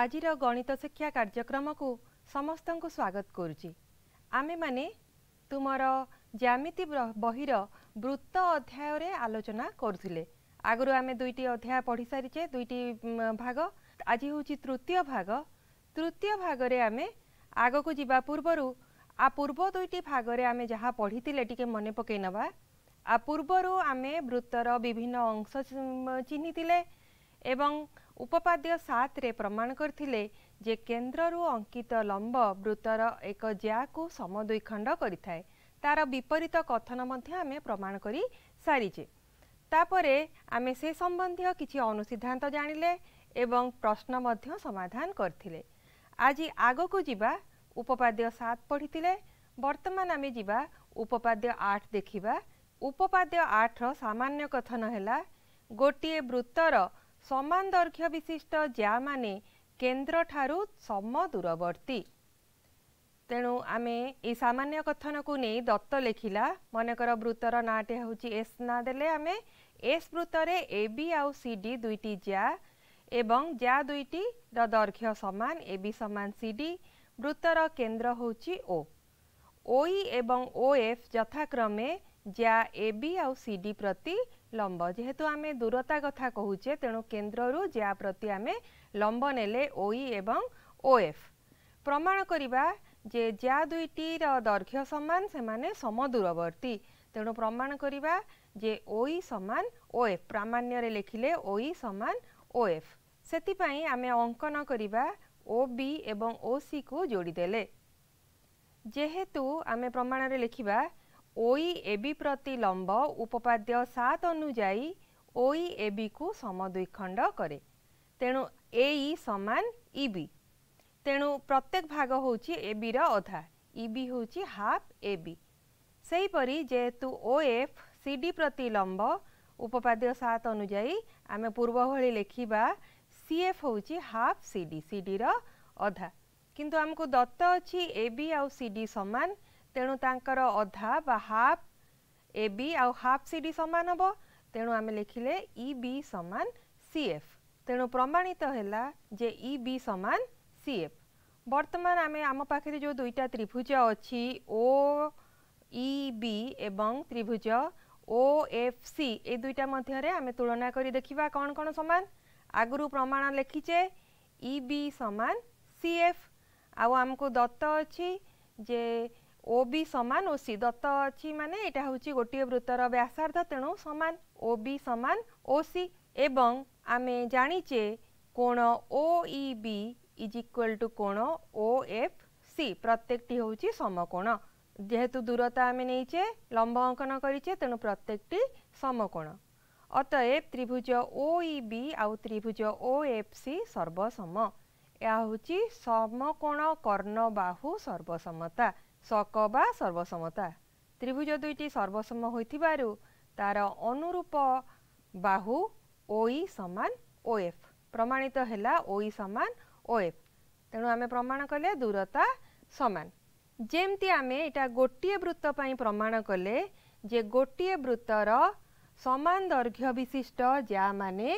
ଆଜିର ଗଣିତ ଶିକ୍ଷା କାର୍ଯ୍ୟକ୍ରମକୁ ସମସ୍ତଙ୍କୁ ସ୍ୱାଗତ କରୁଛି ଆମେମାନେ ତୁମର ଜ୍ୟାମିତି ବହିର ବୃତ୍ତ ଅଧ୍ୟାୟରେ ଆଲୋଚନା କରୁଥିଲେ ଆଗରୁ ଆମେ ଦୁଇଟି ଅଧ୍ୟାୟ ପଢ଼ିସାରିଛେ ଦୁଇଟି ଭାଗ ଆଜି ହେଉଛି ତୃତୀୟ ଭାଗ ତୃତୀୟ ଭାଗରେ ଆମେ ଆଗକୁ ଯିବା ପୂର୍ବରୁ ଆ ପୂର୍ବ ଦୁଇଟି ଭାଗରେ ଆମେ ଯାହା ପଢ଼ିଥିଲେ ଟିକେ ମନେ ପକାଇ ନେବା ଆ ପୂର୍ବରୁ ଆମେ ବୃତ୍ତର ବିଭିନ୍ନ ଅଂଶ ଚିହ୍ନିଥିଲେ ଏବଂ ଉପପାଦ୍ୟ ସାତରେ ପ୍ରମାଣ କରିଥିଲେ ଯେ କେନ୍ଦ୍ରରୁ ଅଙ୍କିତ ଲମ୍ବ ବୃତ୍ତର ଏକ ଜ୍ୟାକୁ ସମଦୁଇଖଣ୍ଡ କରିଥାଏ ତାର ବିପରୀତ କଥନ ମଧ୍ୟ ଆମେ ପ୍ରମାଣ କରି ସାରିଛେ ତାପରେ ଆମେ ସେ ସମ୍ବନ୍ଧୀୟ କିଛି ଅନୁସିଦ୍ଧାନ୍ତ ଜାଣିଲେ ଏବଂ ପ୍ରଶ୍ନ ମଧ୍ୟ ସମାଧାନ କରିଥିଲେ ଆଜି ଆଗକୁ ଯିବା ଉପପାଦ୍ୟ ସାତ ପଢ଼ିଥିଲେ ବର୍ତ୍ତମାନ ଆମେ ଯିବା ଉପପାଦ୍ୟ ଆଠ ଦେଖିବା ଉପପାଦ୍ୟ ଆଠର ସାମାନ୍ୟ କଥନ ହେଲା ଗୋଟିଏ ବୃତ୍ତର ସମାନ ଦୈର୍ଘ୍ୟ ବିଶିଷ୍ଟ ଜ୍ୟାମାନେ କେନ୍ଦ୍ରଠାରୁ ସମ ଦୂରବର୍ତ୍ତୀ ତେଣୁ ଆମେ ଏଇ ସାମାନ୍ୟ କଥନକୁ ନେଇ ଦତ୍ତ ଲେଖିଲା ମନେକର ବୃତ୍ତର ନାଁଟି ହେଉଛି ଏସ୍ ନାଁ ଦେଲେ ଆମେ ଏସ୍ ବୃତ୍ତରେ ଏ ବି ଆଉ ସି ଡି ଦୁଇଟି ଜ୍ୟା ଏବଂ ଜ୍ୟା ଦୁଇଟିର ଦୈର୍ଘ୍ୟ ସମାନ ଏ ବି ସମାନ ସି ଡି ବୃତ୍ତର କେନ୍ଦ୍ର ହେଉଛି ଓ ଓଇ ଏବଂ ଓ ଏଫ୍ ଯଥାକ୍ରମେ ଜ୍ୟା ଏ ବି ଆଉ ସି ଡି ପ୍ରତି ଲମ୍ବ ଯେହେତୁ ଆମେ ଦୂରତା କଥା କହୁଛେ ତେଣୁ କେନ୍ଦ୍ରରୁ ଜିଆ ପ୍ରତି ଆମେ ଲମ୍ବ ନେଲେ ଓଇ e ଏବଂ ଓଏଫ୍ ପ୍ରମାଣ କରିବା ଯେ ଜିଆ ଦୁଇଟିର ଦୈର୍ଘ୍ୟ ସମାନ ସେମାନେ ସମଦୂରବର୍ତ୍ତୀ ତେଣୁ ପ୍ରମାଣ କରିବା ଯେ ଓଇ e ସମାନ ଓଏଫ୍ ପ୍ରାମାଣ୍ୟରେ ଲେଖିଲେ ଓଇ e ସମାନ ଓଏଫ୍ ସେଥିପାଇଁ ଆମେ ଅଙ୍କନ କରିବା ଓ ବି ଏବଂ ଓ ସିକୁ ଯୋଡ଼ିଦେଲେ ଯେହେତୁ ଆମେ ପ୍ରମାଣରେ ଲେଖିବା ওই এবি প্রতি লম্ব উপপাদ্য সাত অনুযায়ী ওই এবি কু সমদ্বিখণ্ড করে তেণু এই সমান ইবি তেণু প্রত্যেক ভাগ হচ্ছে এবির অধা ইবি হচ্ছে হাফ এবি সেইপরি যেহেতু ও এফ সিডি প্রতি লম্ব উপপাদ্য সাত অনুযায়ী আমি পূর্বভি লেখিবা সিএফ হচ্ছে হাফ সিডি সিডির অধা কিন্তু আমি দত্ত অছি এবি আউ সিডি সমান ତେଣୁ ତାଙ୍କର ଅଧା ବା ହାଫ୍ ଏ ବି ଆଉ ହାଫ୍ ସି ଡି ସମାନ ହେବ ତେଣୁ ଆମେ ଲେଖିଲେ ଇ ବି ସମାନ ସି ଏଫ୍ ତେଣୁ ପ୍ରମାଣିତ ହେଲା ଯେ ଇ ବି ସମାନ ସି ଏଫ୍ ବର୍ତ୍ତମାନ ଆମେ ଆମ ପାଖରେ ଯେଉଁ ଦୁଇଟା ତ୍ରିଭୁଜ ଅଛି ଓ ଇ ବି ଏବଂ ତ୍ରିଭୁଜ ଓ ଏଫ୍ ସି ଏ ଦୁଇଟା ମଧ୍ୟରେ ଆମେ ତୁଳନା କରି ଦେଖିବା କ'ଣ କ'ଣ ସମାନ ଆଗରୁ ପ୍ରମାଣ ଲେଖିଛେ ଇ ବି ସମାନ ସି ଏଫ୍ ଆଉ ଆମକୁ ଦତ୍ତ ଅଛି ଯେ ଓ ବି ସମାନ ଓ ସି ଦତ୍ତ ଅଛି ମାନେ ଏଇଟା ହେଉଛି ଗୋଟିଏ ବୃତ୍ତର ବ୍ୟାସାର୍ଦ୍ଧ ତେଣୁ ସମାନ ଓ ବି ସମାନ ଓ ସି ଏବଂ ଆମେ ଜାଣିଛେ କୋଣ O E B is equal to କୋଣ ଓ ଏଫ୍ ସି ପ୍ରତ୍ୟେକଟି ହେଉଛି ସମକୋଣ ଯେହେତୁ ଦୂରତା ଆମେ ନେଇଛେ ଲମ୍ବ ଅଙ୍କନ କରିଛେ ତେଣୁ ପ୍ରତ୍ୟେକଟି ସମକୋଣ ଅତଏବ ତ୍ରିଭୁଜ ଓ ଇ ବି ଆଉ ତ୍ରିଭୁଜ ଓ ଏଫ୍ ସି ସର୍ବସମ ଏହା ହେଉଛି ସମକୋଣ କର୍ଣ୍ଣବାହୁ ସର୍ବସମତା ସକ ବା ସର୍ବସମତା ତ୍ରିଭୁଜ ଦୁଇଟି ସର୍ବସମ ହୋଇଥିବାରୁ ତାର ଅନୁରୂପ ବାହୁ ଓଇ ସମାନ ଓ ଏଫ୍ ପ୍ରମାଣିତ ହେଲା ଓଇ ସମାନ ଓ ଏଫ୍ ତେଣୁ ଆମେ ପ୍ରମାଣ କଲେ ଦୂରତା ସମାନ ଯେମିତି ଆମେ ଏଇଟା ଗୋଟିଏ ବୃତ୍ତ ପାଇଁ ପ୍ରମାଣ କଲେ ଯେ ଗୋଟିଏ ବୃତ୍ତର ସମାନ ଦୈର୍ଘ୍ୟ ବିଶିଷ୍ଟ ଯାମାନେ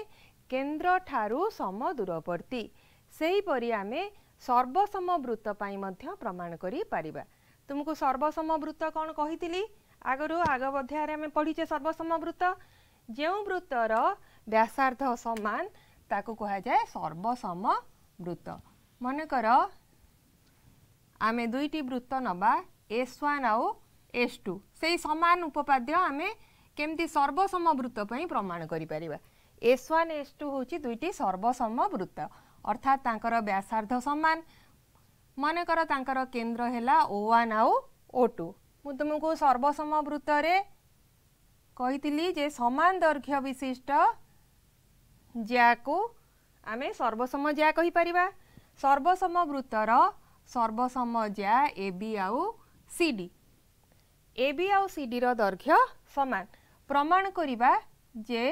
କେନ୍ଦ୍ରଠାରୁ ସମ ଦୂରବର୍ତ୍ତୀ ସେହିପରି ଆମେ ସର୍ବସମ ବୃତ୍ତ ପାଇଁ ମଧ୍ୟ ପ୍ରମାଣ କରିପାରିବା ତୁମକୁ ସର୍ବସମ ବୃତ୍ତ କ'ଣ କହିଥିଲି ଆଗରୁ ଆଗ ଅଧ୍ୟାୟରେ ଆମେ ପଢ଼ିଛେ ସର୍ବସମ ବୃତ୍ତ ଯେଉଁ ବୃତ୍ତର ବ୍ୟାସାର୍ଦ୍ଧ ସମାନ ତାକୁ କୁହାଯାଏ ସର୍ବସମ ବୃତ୍ତ ମନେକର ଆମେ ଦୁଇଟି ବୃତ୍ତ ନେବା ଏସ୍ ୱାନ୍ ଆଉ ଏସ୍ ଟୁ ସେଇ ସମାନ ଉପପାଦ୍ୟ ଆମେ କେମିତି ସର୍ବସମ ବୃତ୍ତ ପାଇଁ ପ୍ରମାଣ କରିପାରିବା ଏସ୍ ୱାନ୍ ଏସ୍ ଟୁ ହେଉଛି ଦୁଇଟି ସର୍ବସମ ବୃତ୍ତ ଅର୍ଥାତ୍ ତାଙ୍କର ବ୍ୟାସାର୍ଦ୍ଧ ସମାନ ମନେକର ତାଙ୍କର କେନ୍ଦ୍ର ହେଲା ଓ ୱାନ୍ ଆଉ ଓ ଟୁ ମୁଁ ତୁମକୁ ସର୍ବସମ ବୃତ୍ତରେ କହିଥିଲି ଯେ ସମାନ ଦୈର୍ଘ୍ୟ ବିଶିଷ୍ଟ ଜିଆକୁ ଆମେ ସର୍ବସମ ଜିଆ କହିପାରିବା ସର୍ବସମ ବୃତ୍ତର ସର୍ବସମ ଜିଆ ଏ ବି ଆଉ ସି ଡି ଏ ବି ଆଉ ସି ଡିର ଦୈର୍ଘ୍ୟ ସମାନ ପ୍ରମାଣ କରିବା ଯେ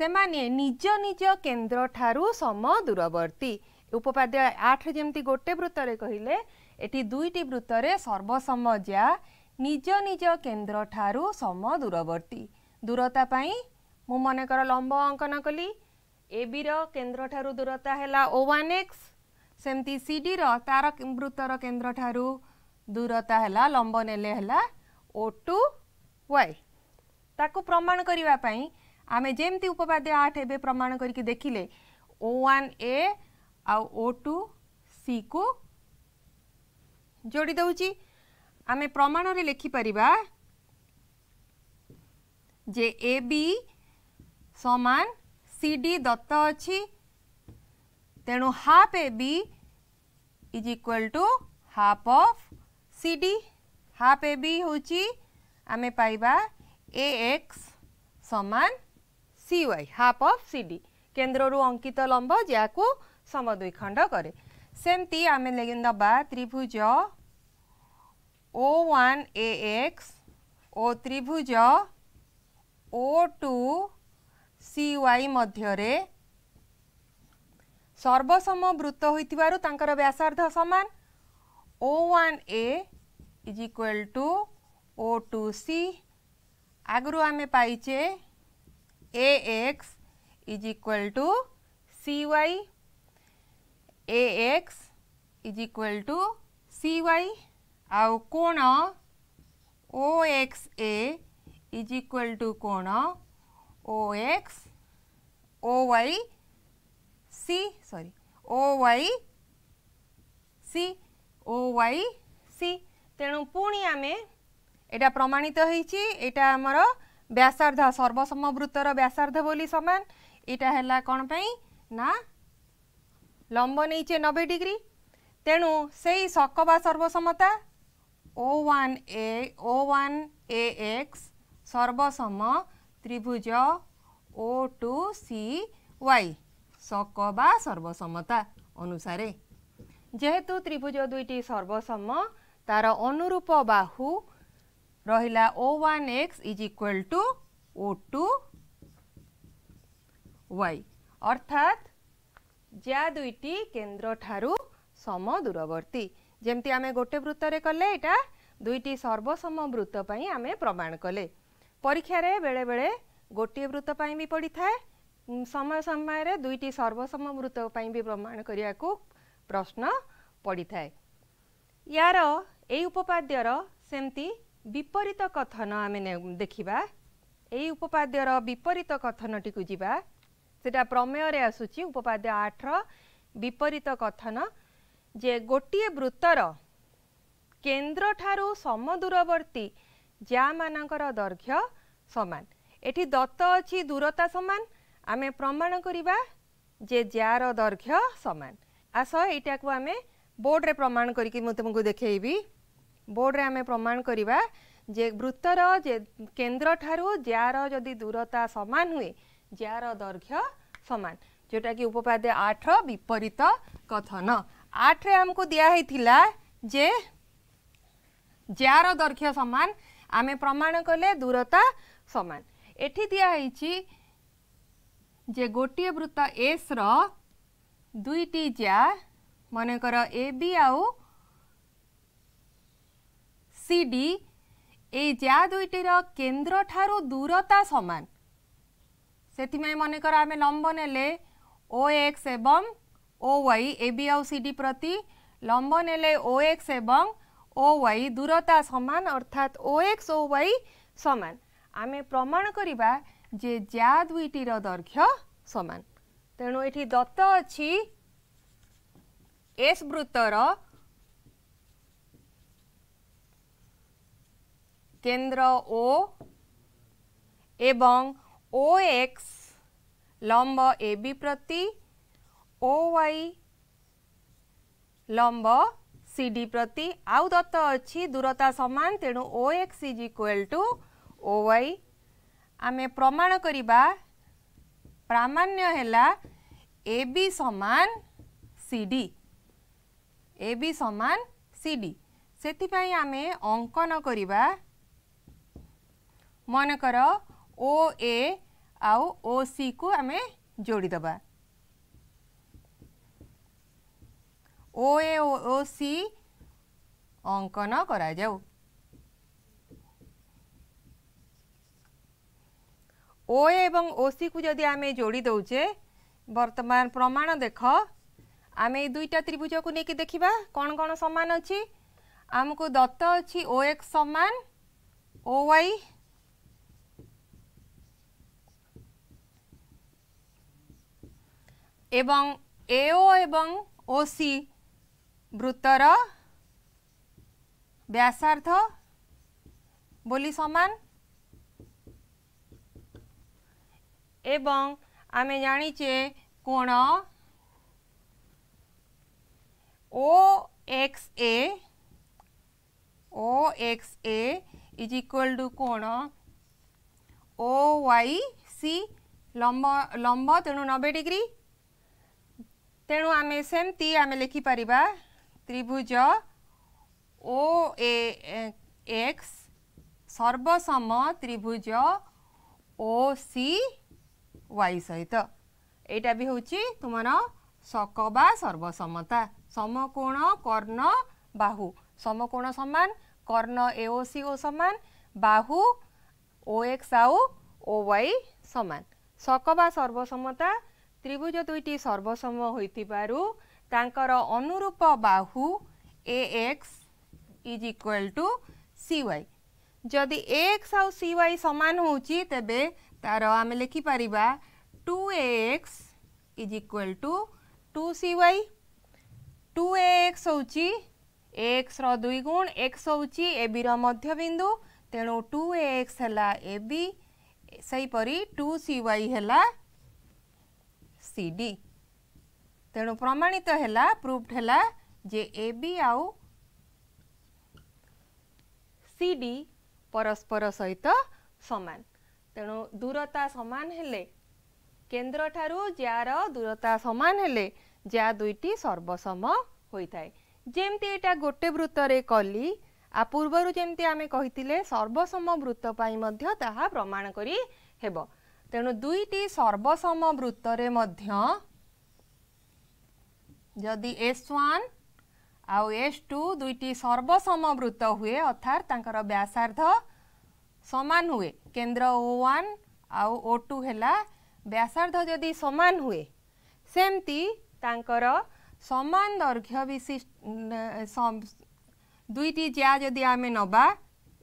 ସେମାନେ ନିଜ ନିଜ କେନ୍ଦ୍ର ଠାରୁ ସମ ଦୂରବର୍ତ୍ତୀ ଉପପାଦ୍ୟ ଆଠ ଯେମିତି ଗୋଟେ ବୃତ୍ତରେ କହିଲେ ଏଠି ଦୁଇଟି ବୃତ୍ତରେ ସର୍ବସମଜା ନିଜ ନିଜ କେନ୍ଦ୍ର ଠାରୁ ସମ ଦୂରବର୍ତ୍ତୀ ଦୂରତା ପାଇଁ ମୁଁ ମନେକର ଲମ୍ବ ଅଙ୍କନ କଲି ଏ ବିର କେନ୍ଦ୍ର ଠାରୁ ଦୂରତା ହେଲା ଓ ୱାନ୍ ଏକ୍ସ ସେମିତି ସି ଡିର ତାର ବୃତ୍ତର କେନ୍ଦ୍ର ଠାରୁ ଦୂରତା ହେଲା ଲମ୍ବ ନେଲେ ହେଲା ଓ ଟୁ ୱାଇ ତାକୁ ପ୍ରମାଣ କରିବା ପାଇଁ ଆମେ ଯେମିତି ଉପବାଦ୍ୟ ଆଠ ଏବେ ପ୍ରମାଣ କରିକି ଦେଖିଲେ ଓ ୱାନ୍ ଏ आउ ओ टू सी को जोड़ी दौची आम प्रमाण लिखिपर जे ए बी समान सी डी दत्त अच्छी तेणु half A B is equal to half of C D half A B हमें पाइबा ए एक्स समान C Y half of C D केन्द्रु अंकित लंब जहाँ ସମ ଦୁଇ ଖଣ୍ଡ କରେ ସେମିତି ଆମେ ନେବା ତ୍ରିଭୁଜ ଓ ୱାନ୍ ଏ ଏକ୍ସ ଓ ତ୍ରିଭୁଜ ଓ ଟୁ ସି ୱାଇ ମଧ୍ୟରେ ସର୍ବସମ ବୃତ୍ତ ହୋଇଥିବାରୁ ତାଙ୍କର ବ୍ୟାସାର୍ଦ୍ଧ ସମାନ O one A is equal to O two C ଆଗରୁ ଆମେ ପାଇଛେ ଏ X is equal to C Y AX is equal to CY ଆଉ କୋଣ OXA is equal to কোণ OX OYC O Y C ତେଣୁ ପୁଣି ଆମେ এটা প্রমাণিত হয়েছি এটা আমার ব্যাসার্ধ সর্বসম বৃত্তর ব্যাসার্ধ বলি সমান এটা হল কোণ পাই না ଲମ୍ବ ନେଇଛେ ନବେ ଡିଗ୍ରୀ ତେଣୁ ସେଇ ସକ ବା ସର୍ବସମତା O one A O one A X ସର୍ବସମ ତ୍ରିଭୁଜ ଓ ଟୁ ସି ୱାଇ ସକ ବା ସର୍ବସମତା ଅନୁସାରେ ଯେହେତୁ ତ୍ରିଭୁଜ ଦୁଇଟି ସର୍ବସମ ତା'ର ଅନୁରୂପ ବାହୁ ରହିଲା O one X is equal to O two Y ଅର୍ଥାତ୍ ଯା ଦୁଇଟି କେନ୍ଦ୍ରଠାରୁ ସମ ଦୂରବର୍ତ୍ତୀ ଯେମିତି ଆମେ ଗୋଟେ ବୃତ୍ତରେ କଲେ ଏଇଟା ଦୁଇଟି ସର୍ବସମ ବୃତ୍ତ ପାଇଁ ଆମେ ପ୍ରମାଣ କଲେ ପରୀକ୍ଷାରେ ବେଳେବେଳେ ଗୋଟିଏ ବୃତ୍ତ ପାଇଁ ବି ପଡ଼ିଥାଏ ସମୟ ସମୟରେ ଦୁଇଟି ସର୍ବସମ ବୃତ୍ତ ପାଇଁ ବି ପ୍ରମାଣ କରିବାକୁ ପ୍ରଶ୍ନ ପଡ଼ିଥାଏ ୟାର ଏଇ ଉପପାଦ୍ୟର ସେମିତି ବିପରୀତ କଥନ ଆମେ ଦେଖିବା ଏଇ ଉପପାଦ୍ୟର ବିପରୀତ କଥନଟିକୁ ଯିବା ସେଇଟା ପ୍ରମେୟରେ ଆସୁଛି ଉପପାଦ୍ୟ ଆଠର ବିପରୀତ କଥନ ଯେ ଗୋଟିଏ ବୃତ୍ତର କେନ୍ଦ୍ରଠାରୁ ସମଦୂରବର୍ତ୍ତୀ ଯାମାନଙ୍କର ଦୈର୍ଘ୍ୟ ସମାନ ଏଠି ଦତ୍ତ ଅଛି ଦୂରତା ସମାନ ଆମେ ପ୍ରମାଣ କରିବା ଯେ ଯାର ଦୈର୍ଘ୍ୟ ସମାନ ଆସ ଏଇଟାକୁ ଆମେ ବୋର୍ଡ଼ରେ ପ୍ରମାଣ କରିକି ମୁଁ ତୁମକୁ ଦେଖେଇବି ବୋର୍ଡ଼ରେ ଆମେ ପ୍ରମାଣ କରିବା ଯେ ବୃତ୍ତର ଯେ କେନ୍ଦ୍ରଠାରୁ ଯାର ଯଦି ଦୂରତା ସମାନ ହୁଏ ଯାର ଦୈର୍ଘ୍ୟ ସମାନ ଯେଉଁଟାକି ଉପପାଦ୍ୟ ଆଠ ବିପରୀତ କଥନ ଆଠରେ ଆମକୁ ଦିଆହେଇଥିଲା ଯେ ଯାର ଦୈର୍ଘ୍ୟ ସମାନ ଆମେ ପ୍ରମାଣ କଲେ ଦୂରତା ସମାନ ଏଠି ଦିଆହେଇଛି ଯେ ଗୋଟିଏ ବୃତ୍ତ ଏସ୍ର ଦୁଇଟି ଯା ମନେକର ଏ ବି ଆଉ ସି ଡି ଏଇ ଯା ଦୁଇଟିର କେନ୍ଦ୍ରଠାରୁ ଦୂରତା ସମାନ ସେଥିପାଇଁ ମନେକର ଆମେ ଲମ୍ବ ନେଲେ ଓ ଏକ୍ସ ଏବଂ ଓ ୱାଇ ଏ ବି ଆଉ ସି ଡି ପ୍ରତି ଲମ୍ବ ନେଲେ ଓ ଏକ୍ସ ଏବଂ ଓ ୱାଇ ଦୂରତା ସମାନ ଅର୍ଥାତ ଓ ଏକ୍ସ ଓ ୱାଇ ସମାନ ଆମେ ପ୍ରମାଣ କରିବା ଯେ ଯା ଦୁଇଟିର ଦୈର୍ଘ୍ୟ ସମାନ ତେଣୁ ଏଠି ଦତ୍ତ ଅଛି ଏସ୍ ବୃତ୍ତର କେନ୍ଦ୍ର ଓ ଏବଂ ओ एक्स लम्ब ए बी प्रति ओ वाई लम्ब सी डी प्रति आउ दत्त अछि दूरता समान तेणु O X is equal to O Y आमे प्रमाण करिबा प्रामाण्य हैला ए बी समान सी डी ए बी समान सी डी सेति पई आमे अंकन करिबा मन करो ଓ ଏ ଆଉ ଓ ସିକୁ ଆମେ ଯୋଡ଼ିଦେବା ଓ ଏ ଓ ସି ଅଙ୍କନ କରାଯାଉ ଓ ଏ ଏବଂ ଓ ସିକୁ ଯଦି ଆମେ ଯୋଡ଼ି ଦେଉଛେ ବର୍ତ୍ତମାନ ପ୍ରମାଣ ଦେଖ ଆମେ ଏଇ ଦୁଇଟା ତ୍ରିଭୁଜକୁ ନେଇକି ଦେଖିବା କ'ଣ କ'ଣ ସମାନ ଅଛି ଆମକୁ ଦତ୍ତ ଅଛି ଓ ଏକ୍ସ ସମାନ ଓ ୱାଇ এবং এও এবং ওসি বৃত্তর ব্যাসার্ধ বলি সমান এবং আমি জানিছে কোণ O X A O X A is equal to কোণ ও ওয়াই সি লম্ব লম্ব তেণু নবে ডিগ্রি त्यनो हामी सेम ती आमे लेखि परिबा त्रिभुज ओ ए एक्स सर्वसम त्रिभुज ओ सी वाई सहित एटा भी होची तुमानो सकबा सर्वसमता समकोण कर्ण बाहु समकोण समान कर्ण ए ओ सी ओ समान बाहु ओ एक्स औ ओ वाई समान सकबा सर्वसमता ত্রিভুজ দুইটি সর্বসম হয়েছিল তাঁকর অনুরূপ বাহু A X is equal to C Y যদি এ এক্স আউ সি ওয়াই সমান হচ্ছে তেবে তার আমি লিখিপারা two A X is equal to two C Y two A X হচ্ছে এ এক্সর দুই গুণ এক্স হচ্ছে এ বির মধ্যবিন্দু তেণু টু এ এক্স হল এ বি সেইপরি টু সি ওয়াই হল सी डी तेणु प्रमाणित है प्रूफ्ड है जे ए आउ सी डी परस्पर सहित समान तेणु दूरता समान हेले केन्द्र ठारु जार दूरता समान हेले जा दुईटी सर्वसम होता जमती एटा गोटे वृत्तरे कली आ पूर्वर जमी आम कही सर्वसम वृत्त प्रमाण करी हेबा ତେଣୁ ଦୁଇଟି ସର୍ବସମ ବୃତ୍ତରେ ମଧ୍ୟ ଯଦି ଏସ୍ ୱାନ୍ ଆଉ ଏସ୍ ଟୁ ଦୁଇଟି ସର୍ବସମ ବୃତ୍ତ ହୁଏ ଅର୍ଥାତ୍ ତାଙ୍କର ବ୍ୟାସାର୍ଦ୍ଧ ସମାନ ହୁଏ କେନ୍ଦ୍ର ଓ ୱାନ୍ ଆଉ ଓ ଟୁ ହେଲା ବ୍ୟାସାର୍ଦ୍ଧ ଯଦି ସମାନ ହୁଏ ସେମିତି ତାଙ୍କର ସମାନ ଦୈର୍ଘ୍ୟ ବିଶିଷ୍ଟ ଦୁଇଟି ଜିଆ ଯଦି ଆମେ ନେବା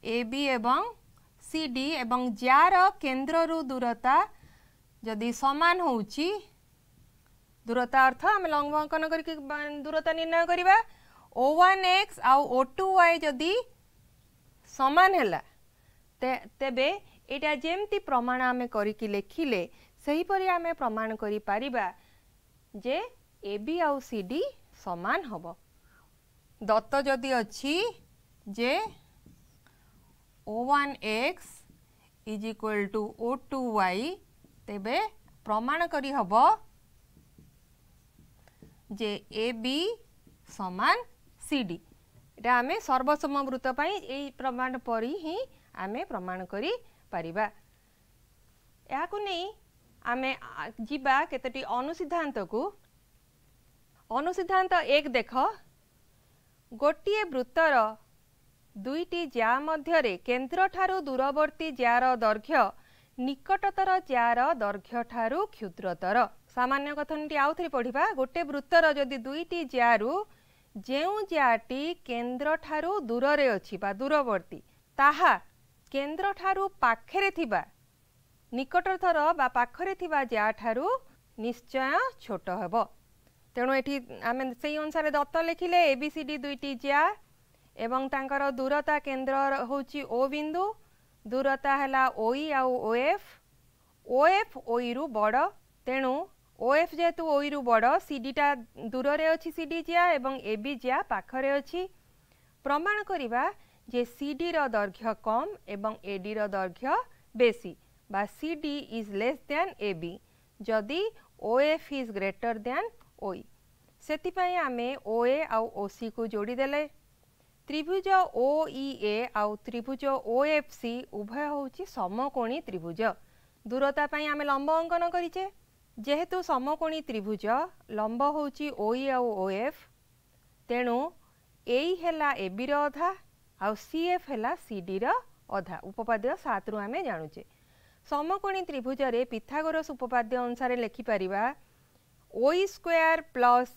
ଏ ବି ଏବଂ সি ডি এবং যার কেন্দ্রর দূরতা যদি সমান হচ্ছে দূরতা অর্থ আমি লম্ব অঙ্কন করি দূরতা নির্ণয় করা ও ওয়ান এক্স আো টু ওয়াই যদি সমান হল তেবে এটা যেমতি প্রমাণ আমি করিকি লেখিলে সেইপরি আমি প্রমাণ করে পারিবা যে এ বি আও সি ডি সমান হব দত্ত যদি অছি যে O1X is equal to O2Y, तेबे प्रमाण करी हब, जे AB समान CD. इटे आमे सर्व समवृत्त पई एई प्रमाण परी ही आमे प्रमाण करी परिबा या को नै आमे जीबा केतटी अनुसिद्धांत को अनुसिद्धांत एक देखो गोटिए वृत्तर ଦୁଇଟି ଜ୍ୟା ମଧ୍ୟରେ କେନ୍ଦ୍ରଠାରୁ ଦୂରବର୍ତ୍ତୀ ଜ୍ୟାର ଦୈର୍ଘ୍ୟ ନିକଟତର ଜ୍ୟାର ଦୈର୍ଘ୍ୟଠାରୁ କ୍ଷୁଦ୍ରତର ସାମାନ୍ୟ କଥନଟି ଆଉଥରେ ପଢ଼ିବା ଗୋଟେ ବୃତ୍ତର ଯଦି ଦୁଇଟି ଜ୍ୟାରୁ ଯେଉଁ ଜ୍ୟାଟି କେନ୍ଦ୍ରଠାରୁ ଦୂରରେ ଅଛି ବା ଦୂରବର୍ତ୍ତୀ ତାହା କେନ୍ଦ୍ରଠାରୁ ପାଖରେ ଥିବା ନିକଟତର ବା ପାଖରେ ଥିବା ଜ୍ୟାଠାରୁ ନିଶ୍ଚୟ ଛୋଟ ହେବ ତେଣୁ ଏଠି ଆମେ ସେଇ ଅନୁସାରେ ଦତ୍ତ ଲେଖିଲେ ଏବିସିଡି ଦୁଇଟି ଜ୍ୟା এবং তাঁর দূরতা কেন্দ্র হচ্ছে ও বিন্দু দূরতা হল ওই আউ ওএফ ওএফ ওই রু বড় তেণু ওএফ যেহেতু ওই রু বড় সিডিটা দূরে অছি সিডি জিয়া এবং এবি জিয়া পাখরে অছি প্রমাণ করা যে সিডির দৈর্ঘ্য কম এবং এডির দৈর্ঘ্য বেশি বা CD is less than AB যদি OF is greater than OE সেপাই আমি ওএ আউ ওসি কু দেলে ତ୍ରିଭୁଜ ଓ ଇ ଏ ଆଉ ତ୍ରିଭୁଜ ଓ ଏଫ୍ ସି ଉଭୟ ହେଉଛି ସମକୋଣୀ ତ୍ରିଭୁଜ ଦୂରତା ପାଇଁ ଆମେ ଲମ୍ବ ଅଙ୍କନ କରିଛେ ଯେହେତୁ ସମକୋଣୀ ତ୍ରିଭୁଜ ଲମ୍ବ ହେଉଛି ଓ ଇ e ଆଉ ଓ ଏଫ୍ ତେଣୁ ଏଇ ହେଲା ଏ ବିର ଅଧା ଆଉ ସି ଏଫ୍ ହେଲା ସି ଡିର ଅଧା ଉପପାଦ୍ୟ ସାତରୁ ଆମେ ଜାଣୁଛେ ସମକୋଣୀ ତ୍ରିଭୁଜରେ ପିଥାଗୋରସ୍ ଉପପାଦ୍ୟ ଅନୁସାରେ ଲେଖିପାରିବା OE square plus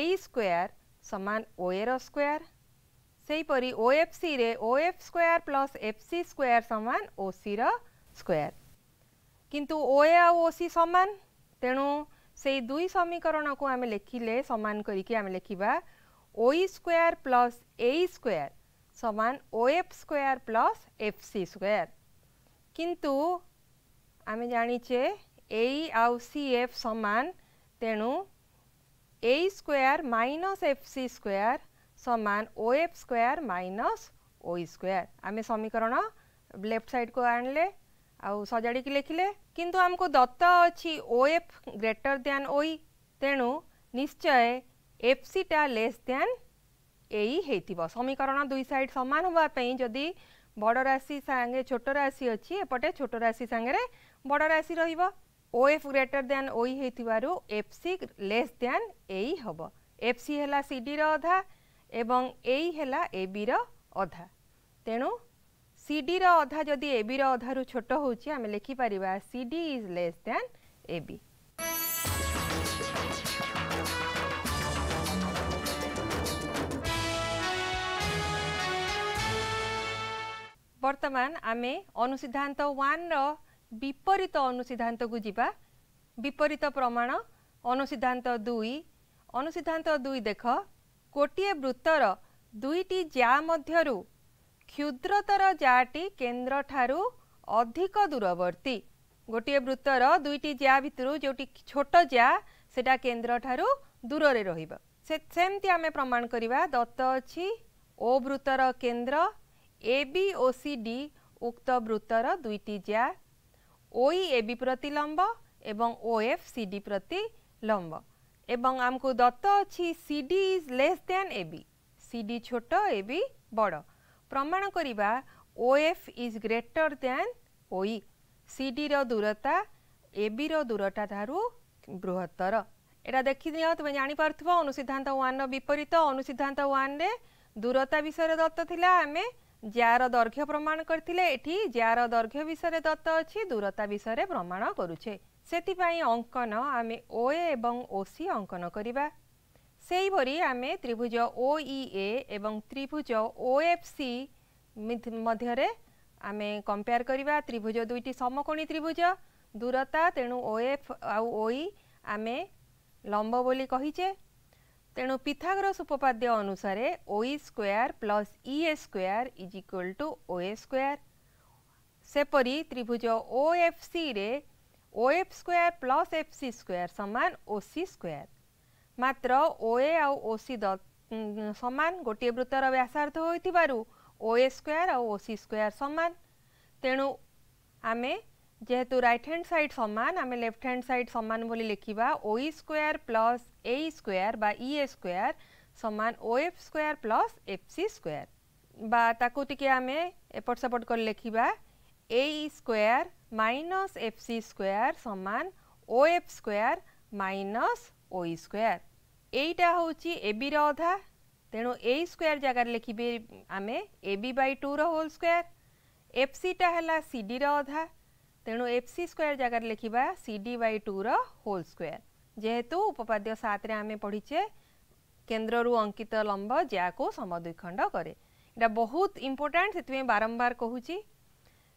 EA square ସମାନ ଓଏର ସ୍କୋୟାର୍ सेपरी सी रे F square plus F C square समान ओसी स्क्वायर किंतु ए आ ओसी समान तेणु से दुई समीकरण को आम लिखिले सामान करें लिखा O square plus A square समान F square plus F C square किंतु आम जाचे ए आउ सी एफ सामान तेणु A square minus F C square समान O F square minus O स्क् आम समीकरण लेफ्ट साइड को आणले आजाड़ी लिखिले कि आमको दत्त अच्छी O F greater than O तेणु निश्चय एफ सीटा टा लेस दैन एई समीकरण दुई सैड सामान हाँपाई जदि बड़ राशि सागे छोट राशि अच्छी एपटे छोट राशि सागर बड़ राशि रो एफ ग्रेटर दैन ओ थ एफ सी लेस दैन हम एफ सी है सी डी अधा এবং এই হেলা এবির অধা তেণু সিডির অধা যদি এবির অধারু ছোট হচ্ছে আমি লেখিপারা CD is less than AB বর্তমান আমি অনুসিদ্ধান্ত ওয়ান বিপরীত অনুসিদ্ধান্তকু যা বিপরীত প্রমাণ অনুসিদ্ধান্ত দুই অনুসিদ্ধান্ত দুই দেখ ଗୋଟିଏ ବୃତ୍ତର ଦୁଇଟି ଯା ମଧ୍ୟରୁ କ୍ଷୁଦ୍ରତର ଯାଟି କେନ୍ଦ୍ରଠାରୁ ଅଧିକ ଦୂରବର୍ତ୍ତୀ ଗୋଟିଏ ବୃତ୍ତର ଦୁଇଟି ଯା ଭିତରୁ ଯେଉଁଠି ଛୋଟ ଯା ସେଇଟା କେନ୍ଦ୍ରଠାରୁ ଦୂରରେ ରହିବ ସେ ସେମିତି ଆମେ ପ୍ରମାଣ କରିବା ଦତ୍ତ ଅଛି ଓ ବୃତ୍ତର କେନ୍ଦ୍ର ଏ ବି ଓ ସି ଡି ଉକ୍ତ ବୃତ୍ତର ଦୁଇଟି ଯା ଓଇ ଏ ବି ପ୍ରତି ଲମ୍ବ ଏବଂ ଓ ଏଫ୍ ସି ଡି ପ୍ରତି ଲମ୍ବ ଏବଂ ଆମକୁ ଦତ୍ତ ଅଛି C D is less than A B C D ଛୋଟ ଏ ବି ବଡ଼ ପ୍ରମାଣ କରିବା O F is greater than OE C ଡିର ଦୂରତା ଏ ବିର ଦୂରତା ଠାରୁ ବୃହତ୍ତର ଏଇଟା ଦେଖିଦିଅ ତୁମେ ଜାଣିପାରୁଥିବ ଅନୁସିଦ୍ଧାନ୍ତ ୱାନ୍ର ବିପରୀତ ଅନୁସିଦ୍ଧାନ୍ତ ୱାନ୍ରେ ଦୂରତା ବିଷୟରେ ଦତ୍ତ ଥିଲା ଆମେ ଯାର ଦୈର୍ଘ୍ୟ ପ୍ରମାଣ କରିଥିଲେ ଏଠି ଯାର ଦୈର୍ଘ୍ୟ ବିଷୟରେ ଦତ୍ତ ଅଛି ଦୂରତା ବିଷୟରେ ପ୍ରମାଣ କରୁଛେ ସେଥିପାଇଁ ଅଙ୍କନ ଆମେ ଓ ଏ ଏବଂ ଓ ସି ଅଙ୍କନ କରିବା ସେହିପରି ଆମେ ତ୍ରିଭୁଜ ଓ ଇ ଏ ଏବଂ ତ୍ରିଭୁଜ ଓ ଏଫ୍ ସି ମଧ୍ୟରେ ଆମେ କମ୍ପେୟାର କରିବା ତ୍ରିଭୁଜ ଦୁଇଟି ସମକୋଣୀ ତ୍ରିଭୁଜ ଦୂରତା ତେଣୁ ଓ ଏଫ୍ ଆଉ ଓ ଇ ଆମେ ଲମ୍ବ ବୋଲି କହିଛେ ତେଣୁ ପିଥାଗ୍ରସ ଉପପାଦ୍ୟ ଅନୁସାରେ OE square plus E A square is equal to O A square ସେପରି ତ୍ରିଭୁଜ O F O F square plus F C square समान ओ सी स्क्वयर मात्र ओए आउ ओ सी समान गोटे वृत्तर व्यासार्ध ହୋଇଥିବାରୁ ओए स्क्वयर आउ ओ सी स्क्वयर समान ତେଣୁ ଆମେ ଯେହେତୁ ରାଇଟ୍ ହ୍ୟାଣ୍ଡ ସାଇଡ୍ ସମାନ ଆମେ ଲେଫ୍ଟ ହ୍ୟାଣ୍ଡ ସାଇଡ୍ ସମାନ ବୋଲି ଲେଖିବା OE square plus EA square ବା ଇ ଏ ସ୍କୋୟାର ସମାନ O F square plus F C square ବା ତାକୁ ଟିକେ ଆମେ ଏପଟ ସେପଟ କରି ଲେଖିବା EA square minus fc square সমান OF square minus OE square এইটা হচ্ছে AB র অধা তেণু এই স্কোয়ার জায়গায় লিখবে আমি AB বাই টু র হোল স্কোয়ার এফসিটা হেলা সিডি র অধা তেণু এফসি স্কোয়ার জায়গায় লিখবা সিডি বাই টু র হোল স্কোয়ার যেহেতু উপপাদ্য সাতরে আমি পড়িছে কেন্দ্রর অঙ্কিত লম্ব যা সমদ্বিখণ্ড করে এটা বহুত ইম্পর্টাট সে বারম্বার কুচি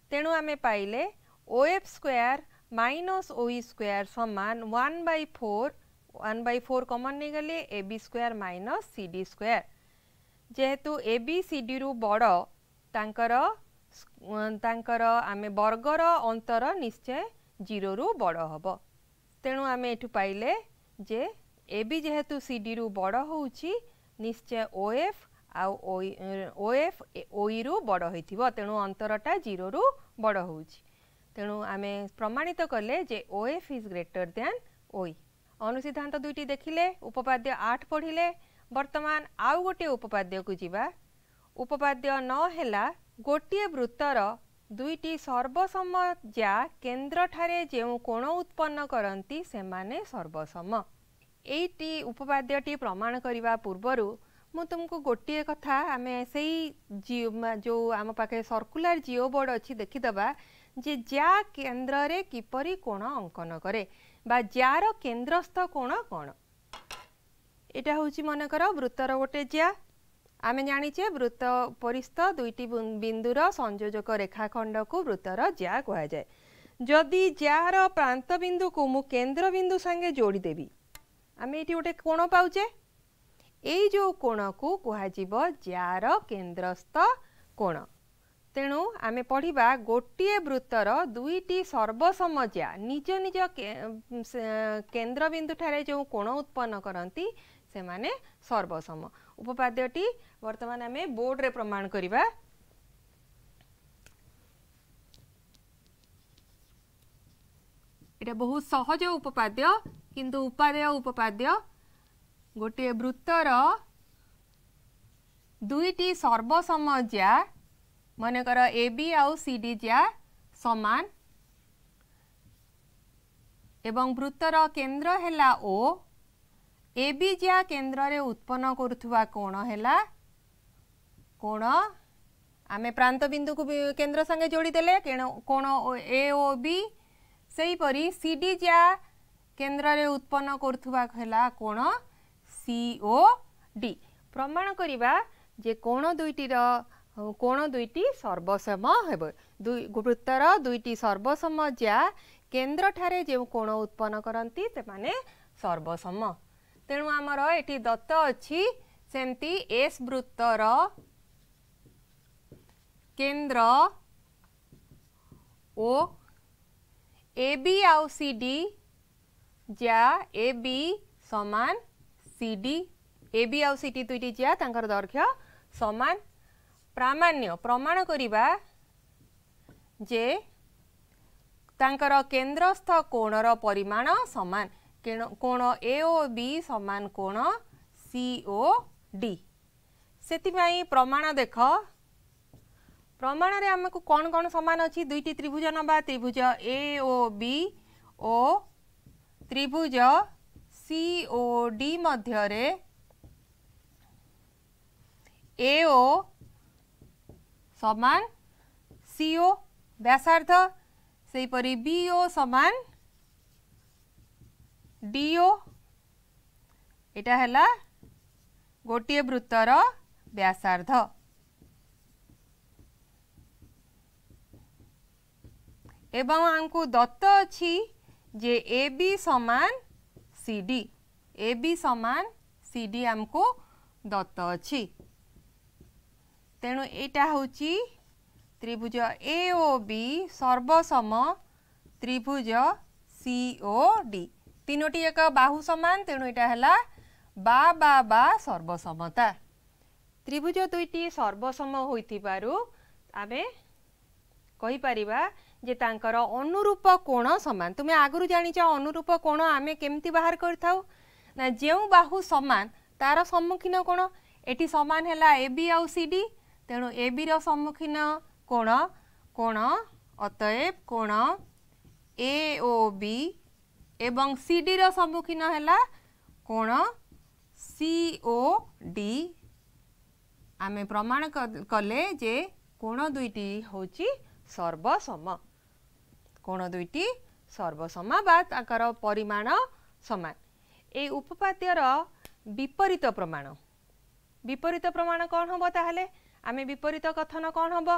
তেণু আমি পাইলে OF square minus OE square समान 1 by 4 1 by 4 कमन नहीं गले AB square minus CD square जेहेतु AB CD रु बड़ तांकर ତାଙ୍କର ଆମେ ବର୍ଗର ଅନ୍ତର ନିଶ୍ଚୟ ଜିରୋରୁ ବଡ଼ ହେବ ତେଣୁ ଆମେ ଏଠୁ ପାଇଲେ ଯେ ଏ ବି ଯେହେତୁ ସିଡ଼ିରୁ ବଡ଼ ହେଉଛି ନିଶ୍ଚୟ ଓ ଏଫ୍ ଆଉ ଓ ଏଫ୍ ଓଇରୁ ବଡ଼ ହୋଇଥିବ ତେଣୁ ଅନ୍ତରଟା ଜିରୋରୁ ବଡ଼ ହେଉଛି ତେଣୁ ଆମେ ପ୍ରମାଣିତ କଲେ ଯେ O F is greater than OE ଅନୁସିଦ୍ଧାନ୍ତ ଦୁଇଟି ଦେଖିଲେ ଉପପାଦ୍ୟ ଆଠ ପଢ଼ିଲେ ବର୍ତ୍ତମାନ ଆଉ ଗୋଟିଏ ଉପପାଦ୍ୟକୁ ଯିବା ଉପପାଦ୍ୟ ନ ହେଲା ଗୋଟିଏ ବୃତ୍ତର ଦୁଇଟି ସର୍ବସମ ଯା କେନ୍ଦ୍ରଠାରେ ଯେଉଁ କୋଣ ଉତ୍ପନ୍ନ କରନ୍ତି ସେମାନେ ସର୍ବସମ ଏଇଟି ଉପପାଦ୍ୟଟି ପ୍ରମାଣ କରିବା ପୂର୍ବରୁ ମୁଁ ତୁମକୁ ଗୋଟିଏ କଥା ଆମେ ସେଇ ଯେଉଁ ଆମ ପାଖରେ ସର୍କୁଲାର ଜିଓ ବୋର୍ଡ଼ ଅଛି ଦେଖିଦେବା ଯେ ଯା କେନ୍ଦ୍ରରେ କିପରି କୋଣ ଅଙ୍କନ କରେ ବା ଯାର କେନ୍ଦ୍ରସ୍ଥ କୋଣ କ'ଣ ଏଇଟା ହେଉଛି ମନେକର ବୃତ୍ତର ଗୋଟେ ଯା ଆମେ ଜାଣିଛେ ବୃତ୍ତ ପରିସ୍ଥ ଦୁଇଟି ବିନ୍ଦୁର ସଂଯୋଜକ ରେଖାଖଣ୍ଡକୁ ବୃତ୍ତର ଯା କୁହାଯାଏ ଯଦି ଯାର ପ୍ରାନ୍ତ ବିନ୍ଦୁକୁ ମୁଁ କେନ୍ଦ୍ର ବିନ୍ଦୁ ସାଙ୍ଗେ ଯୋଡ଼ିଦେବି ଆମେ ଏଇଠି ଗୋଟେ କୋଣ ପାଉଛେ ଏଇ ଯେଉଁ କୋଣକୁ କୁହାଯିବ ଯାର କେନ୍ଦ୍ରସ୍ଥ କୋଣ ତେଣୁ ଆମେ ପଢ଼ିବା ଗୋଟିଏ ବୃତ୍ତର ଦୁଇଟି ସର୍ବସମଜା ନିଜ ନିଜ କେନ୍ଦ୍ରବିନ୍ଦୁଠାରେ ଯେଉଁ କୋଣ ଉତ୍ପନ୍ନ କରନ୍ତି ସେମାନେ ସର୍ବସମ ଉପପାଦ୍ୟଟି ବର୍ତ୍ତମାନ ଆମେ ବୋର୍ଡ଼ରେ ପ୍ରମାଣ କରିବା এটা বহু সহজ উপপাদ্য কিন্তু উপাদেয় উপপাদ্য গোটিয়ে বৃত্তর দুইটি সর্বসমজ্যা मनेकर ए बी आउ सी डी जा समान एवं वृत्तर केन्द्र है ओ ए बी जा केन्द्र उत्पन्न करुवा कोण है कोण आम प्रांतबिंदु को केन्द्र संगे जोड़ीदे कोण ए ओ बी से सी डी जा केन्द्र उत्पन्न करुवा है कोण सीओ डी प्रमाण करवा जे कोण दुईटी କୋଣ ଦୁଇଟି ସର୍ବସମ ହେବ ଦୁଇ ବୃତ୍ତର ଦୁଇଟି ସର୍ବସମ ଯା କେନ୍ଦ୍ରଠାରେ ଯେଉଁ କୋଣ ଉତ୍ପନ୍ନ କରନ୍ତି ସେମାନେ ସର୍ବସମ ତେଣୁ ଆମର ଏଠି ଦତ୍ତ ଅଛି ସେମିତି ଏସ୍ ବୃତ୍ତର କେନ୍ଦ୍ର ଓ ଏ ବି ଆଉ ସି ଡି ଯା ଏ ବି ସମାନ ସି ଡି ଏ ବି ଆଉ ସି ଡି ଦୁଇଟି ଯା ତାଙ୍କର ଦୈର୍ଘ୍ୟ ସମାନ ପ୍ରାମାଣ୍ୟ ପ୍ରମାଣ କରିବା ଯେ ତାଙ୍କର କେନ୍ଦ୍ରସ୍ଥ କୋଣର ପରିମାଣ ସମାନ କୋଣ ଏ ଓ ବି ସମାନ କୋଣ ସି ଓ ଡି ସେଥିପାଇଁ ପ୍ରମାଣ ଦେଖ ପ୍ରମାଣରେ ଆମକୁ କ'ଣ କ'ଣ ସମାନ ଅଛି ଦୁଇଟି ତ୍ରିଭୁଜ ନେବା ତ୍ରିଭୁଜ ଏ ଓ ବି ଓ ତ୍ରିଭୁଜ ସି ଓ ଡି ମଧ୍ୟରେ ଏ ଓ समान CO ब्यासार्ध से इपरि BO समान DO एटा हैला गोटिये वृत्तर व्यासार्ध एवं आमको दत्त छि जे AB समान CD AB समान CD आमको दत्त छि तेणु यहाँ हूँ त्रिभुज ए सर्वसम त्रिभुज सीओ डी तीनो एक बाहू सामान तेणु यहाँ है बा बा बा सर्वसमता त्रिभुज दुईटी सर्वसम होपर जे तर अनुरूप कोण सामान तुम्हें आगु जाण अनुरूप कोण आम कमी बाहर कर जो बाहू सामान तार सम्मुखीन कोण ये सामान है ए सी डी ତେଣୁ ଏ ବିର ସମ୍ମୁଖୀନ କୋଣ କୋଣ ଅତଏବ କୋଣ ଏ ଓ ବି ଏବଂ ସି ଡିର ସମ୍ମୁଖୀନ ହେଲା କୋଣ ସି ଓ ଡି ଆମେ ପ୍ରମାଣ କଲେ ଯେ କୋଣ ଦୁଇଟି ହେଉଛି ସର୍ବସମ କୋଣ ଦୁଇଟି ସର୍ବସମ ବା ତାଙ୍କର ପରିମାଣ ସମାନ ଏଇ ଉପପାଦ୍ୟର ବିପରୀତ ପ୍ରମାଣ ବିପରୀତ ପ୍ରମାଣ କ'ଣ ହେବ ତାହେଲେ ଆମେ ବିପରୀତ କଥନ କ'ଣ ହେବ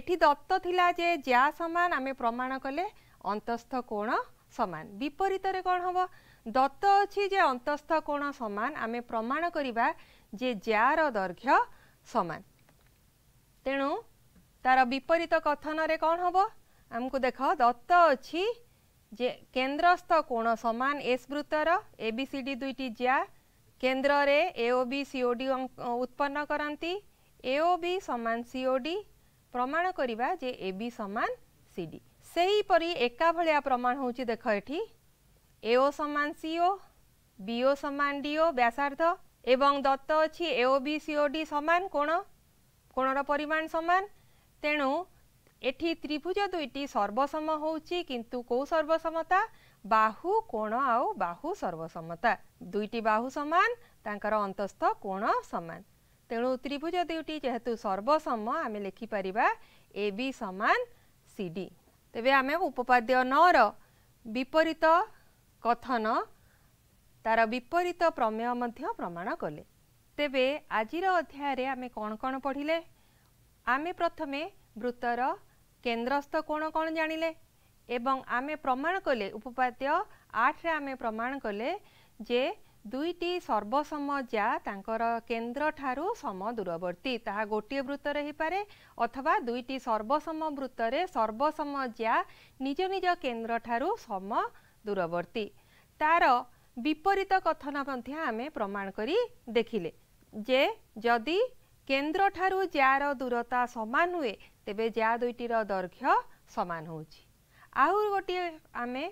ଏଠି ଦତ୍ତ ଥିଲା ଯେ ଯା ସମାନ ଆମେ ପ୍ରମାଣ କଲେ ଅନ୍ତସ୍ଥ କୋଣ ସମାନ ବିପରୀତରେ କ'ଣ ହେବ ଦତ୍ତ ଅଛି ଯେ ଅନ୍ତସ୍ଥ କୋଣ ସମାନ ଆମେ ପ୍ରମାଣ କରିବା ଯେ ଯାର ଦୈର୍ଘ୍ୟ ସମାନ ତେଣୁ ତାର ବିପରୀତ କଥନରେ କ'ଣ ହେବ ଆମକୁ ଦେଖ ଦତ୍ତ ଅଛି ଯେ କେନ୍ଦ୍ରସ୍ଥ କୋଣ ସମାନ ଏସ୍ ବୃତ୍ତର ଏ ବି ସି ଡି ଦୁଇଟି ଯା କେନ୍ଦ୍ରରେ ଏ ଓ ବି ସିଓ ଡି ଉତ୍ପନ୍ନ କରନ୍ତି AOB समान COD प्रमाण करिबा जे AB समान CD सही परी एका भलिया प्रमाण होउछि देखो एठी AO समान CO BO समान DO व्यासार्ध एवं दत्त अछि AOB COD समान कोण कोणर परिमाण समान तेनु एठी त्रिभुज दुईटी सर्वसम होउछि किंतु को सर्वसमता बाहु कोण आउ बाहु सर्वसमता दुईटी बाहु समान तांकर अंतस्थ कोण समान ତେଣୁ ତ୍ରିଭୁଜ ଦୁଇଟି ଯେହେତୁ ସର୍ବସମ ଆମେ ଲେଖିପାରିବା ଏ ବି ସମାନ ସି ଡି ତେବେ ଆମେ ଉପପାଦ୍ୟ ନଅର ବିପରୀତ କଥନ ତାର ବିପରୀତ ପ୍ରମେୟ ମଧ୍ୟ ପ୍ରମାଣ କଲେ ତେବେ ଆଜିର ଅଧ୍ୟାୟରେ ଆମେ କ'ଣ କ'ଣ ପଢ଼ିଲେ ଆମେ ପ୍ରଥମେ ବୃତ୍ତର କେନ୍ଦ୍ରସ୍ଥ କୋଣ କ'ଣ ଜାଣିଲେ ଏବଂ ଆମେ ପ୍ରମାଣ କଲେ ଉପପାଦ୍ୟ ଆଠରେ ଆମେ ପ୍ରମାଣ କଲେ ଯେ ଦୁଇଟି ସର୍ବସମଜା ତାଙ୍କର କେନ୍ଦ୍ରଠାରୁ ସମ ଦୂରବର୍ତ୍ତୀ ତାହା ଗୋଟିଏ ବୃତ୍ତ ରହିପାରେ ଅଥବା ଦୁଇଟି ସର୍ବସମ ବୃତ୍ତରେ ସର୍ବସମଜା ନିଜ ନିଜ କେନ୍ଦ୍ରଠାରୁ ସମ ଦୂରବର୍ତ୍ତୀ ତାର ବିପରୀତ କଥନ ମଧ୍ୟ ଆମେ ପ୍ରମାଣ କରି ଦେଖିଲେ ଯେ ଯଦି କେନ୍ଦ୍ରଠାରୁ ଯାହାର ଦୂରତା ସମାନ ହୁଏ ତେବେ ଯାହା ଦୁଇଟିର ଦୈର୍ଘ୍ୟ ସମାନ ହେଉଛି ଆଉ ଗୋଟିଏ ଆମେ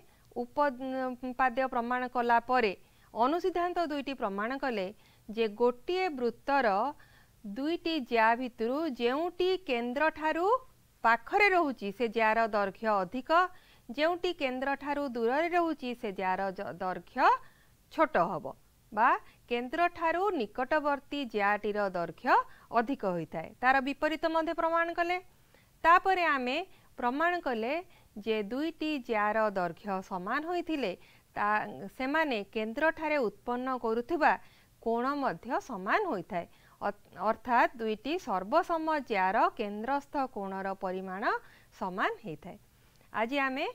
ଉପାଦ୍ୟ ପ୍ରମାଣ କଲା ପରେ ଅନୁସିଦ୍ଧାନ୍ତ ଦୁଇଟି ପ୍ରମାଣ କଲେ ଯେ ଗୋଟିଏ ବୃତ୍ତର ଦୁଇଟି ଜିଆ ଭିତରୁ ଯେଉଁଟି କେନ୍ଦ୍ରଠାରୁ ପାଖରେ ରହୁଛି ସେ ଜିଆର ଦୈର୍ଘ୍ୟ ଅଧିକ ଯେଉଁଟି କେନ୍ଦ୍ରଠାରୁ ଦୂରରେ ରହୁଛି ସେ ଜିଆର ଦୈର୍ଘ୍ୟ ଛୋଟ ହେବ ବା କେନ୍ଦ୍ରଠାରୁ ନିକଟବର୍ତ୍ତୀ ଜିଆଟିର ଦୈର୍ଘ୍ୟ ଅଧିକ ହୋଇଥାଏ ତା'ର ବିପରୀତ ମଧ୍ୟ ପ୍ରମାଣ କଲେ ତାପରେ ଆମେ ପ୍ରମାଣ କଲେ ଯେ ଦୁଇଟି ଜିଆର ଦୈର୍ଘ୍ୟ ସମାନ ହୋଇଥିଲେ ତା ସେମାନେ କେନ୍ଦ୍ରଠାରେ ଉତ୍ପନ୍ନ କରୁଥିବା କୋଣ ମଧ୍ୟ ସମାନ ହୋଇଥାଏ ଅର୍ଥାତ୍ ଦୁଇଟି ସର୍ବସମ ଜିଆର କେନ୍ଦ୍ରସ୍ଥ କୋଣର ପରିମାଣ ସମାନ ହୋଇଥାଏ ଆଜି ଆମେ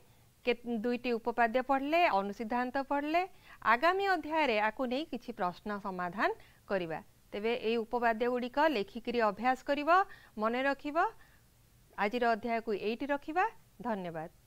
ଦୁଇଟି ଉପପାଦ୍ୟ ପଢ଼ିଲେ ଅନୁସିଦ୍ଧାନ୍ତ ପଢ଼ିଲେ ଆଗାମୀ ଅଧ୍ୟାୟରେ ଆକୁ ନେଇ କିଛି ପ୍ରଶ୍ନ ସମାଧାନ କରିବା ତେବେ ଏହି ଉପବାଦ୍ୟ ଗୁଡ଼ିକ ଲେଖିକିରି ଅଭ୍ୟାସ କରିବ ମନେ ରଖିବ ଆଜିର ଅଧ୍ୟାୟକୁ ଏଇଠି ରଖିବା ଧନ୍ୟବାଦ